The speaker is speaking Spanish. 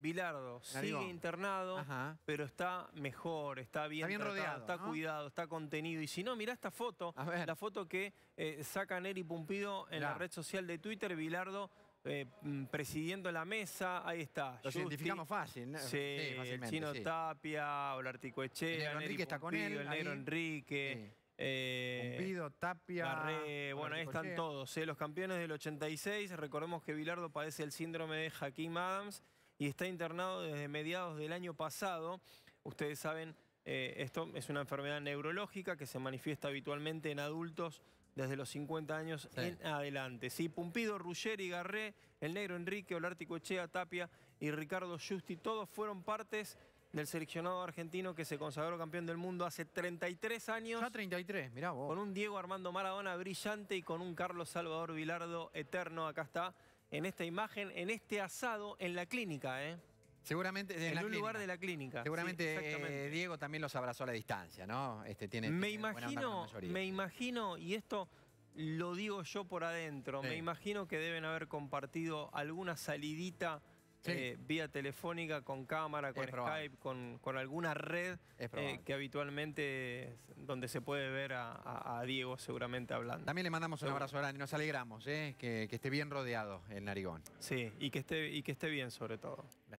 Bilardo sigue internado, pero está mejor, está bien, tratado, rodeado, está cuidado, está contenido. Y si no, mirá esta foto, la foto que sacan eh, saca Pumpido en la. red social de Twitter, Bilardo eh, mm, presidiendo la mesa, ahí está. Lo identificamos fácil, ¿no? Sí, Chino Tapia, Olartico Eche, el Enrique El Enrique. Pumpido, Tapia... bueno, ahí están todos. Eh, los campeones del 86, recordemos que Bilardo padece el síndrome de Hakim Adams y está internado desde mediados del año pasado. Ustedes saben, eh, esto es una enfermedad neurológica que se manifiesta habitualmente en adultos desde los 50 años en adelante. ¿sí? Pumpido, Ruggeri, Garré, El Negro Enrique, Olártico Echea, Tapia y Ricardo Justi, todos fueron partes del seleccionado argentino que se consagró campeón del mundo hace 33 años. Ya 33, mirá vos. Con un Diego Armando Maradona brillante y con un Carlos Salvador Vilardo eterno. Acá está en esta imagen, en este asado en la clínica, ¿eh? Seguramente en, en un lugar de la clínica. Seguramente eh, Diego también los abrazó a la distancia, ¿no? Este, este me imagino, me imagino y esto lo digo yo por adentro, me imagino que deben haber compartido alguna salidita eh, vía telefónica, con cámara, con Skype, con, alguna red eh, que habitualmente donde se puede ver a, Diego seguramente hablando. También le mandamos un abrazo grande y nos alegramos eh, que, esté bien rodeado el narigón. Sí, y que esté, y que esté bien sobre todo.